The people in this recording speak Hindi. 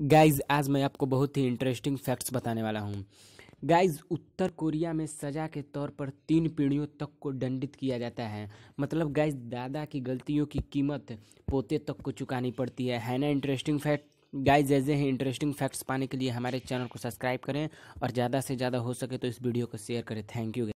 गाइज आज मैं आपको बहुत ही इंटरेस्टिंग फैक्ट्स बताने वाला हूँ गाइज उत्तर कोरिया में सज़ा के तौर पर तीन पीढ़ियों तक को दंडित किया जाता है मतलब गाइज दादा की गलतियों की कीमत पोते तक को चुकानी पड़ती है है ना इंटरेस्टिंग फैक्ट गाइज ऐसे ही इंटरेस्टिंग फैक्ट्स पाने के लिए हमारे चैनल को सब्सक्राइब करें और ज़्यादा से ज़्यादा हो सके तो इस वीडियो को शेयर करें थैंक यू